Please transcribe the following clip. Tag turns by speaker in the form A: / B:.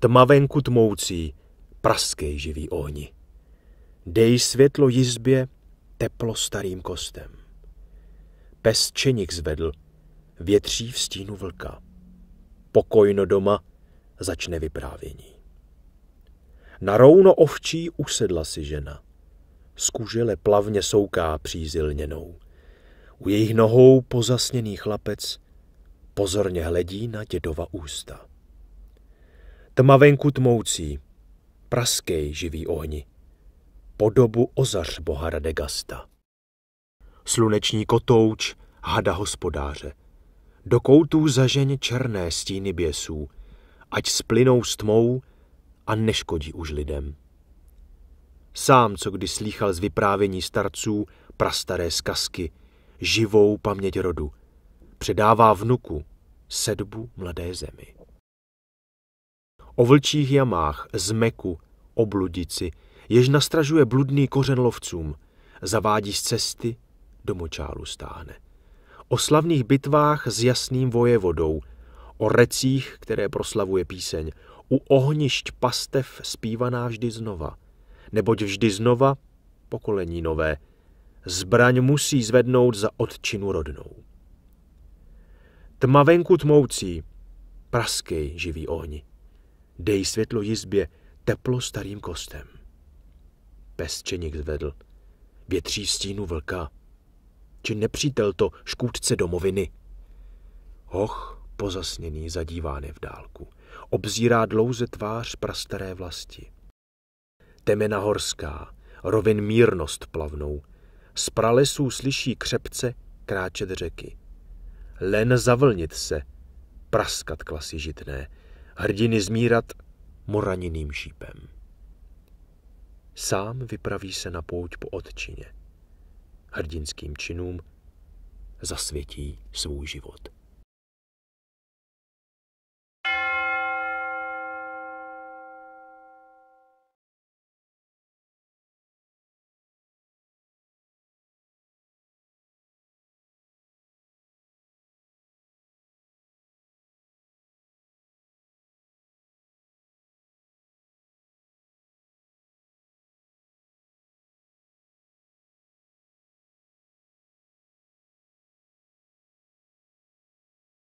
A: tmavenku tmoucí, praskej živý ohni. Dej světlo jizbě, teplo starým kostem. Pes čenik zvedl, větří v stínu vlka. Pokojno doma začne vyprávění. Na rouno ovčí usedla si žena. Z kužele plavně souká přízilněnou. U jejich nohou pozasněný chlapec pozorně hledí na dědova ústa venku tmoucí, praskej živý ohni, podobu ozař boha Radegasta. Sluneční kotouč, hada hospodáře, do koutů zažeň černé stíny běsů, ať splynou s tmou a neškodí už lidem. Sám, co kdy slýchal z vyprávění starců prastaré zkazky, živou paměť rodu, předává vnuku sedbu mladé zemi o vlčích jamách, zmeku, obludici, jež nastražuje bludný kořen lovcům, zavádí z cesty, do močálu stáhne. O slavných bitvách s jasným vojevodou, o recích, které proslavuje píseň, u ohnišť pastev zpívaná vždy znova, neboť vždy znova pokolení nové, zbraň musí zvednout za odčinu rodnou. Tma venku tmoucí, praskej živý ohni. Dej světlo jizbě, teplo starým kostem. Pes Pesčeník zvedl. Větří stínu vlka. Či nepřítel to škůdce domoviny? Hoch, pozasněný, zadívá v dálku. Obzírá dlouze tvář prastaré vlasti. Temena horská, rovin mírnost plavnou. Z pralesů slyší křepce kráčet řeky. Len zavlnit se, praskat klasy žitné, hrdiny zmírat moraniným šípem. Sám vypraví se na pouť po otčině. Hrdinským činům zasvětí svůj život.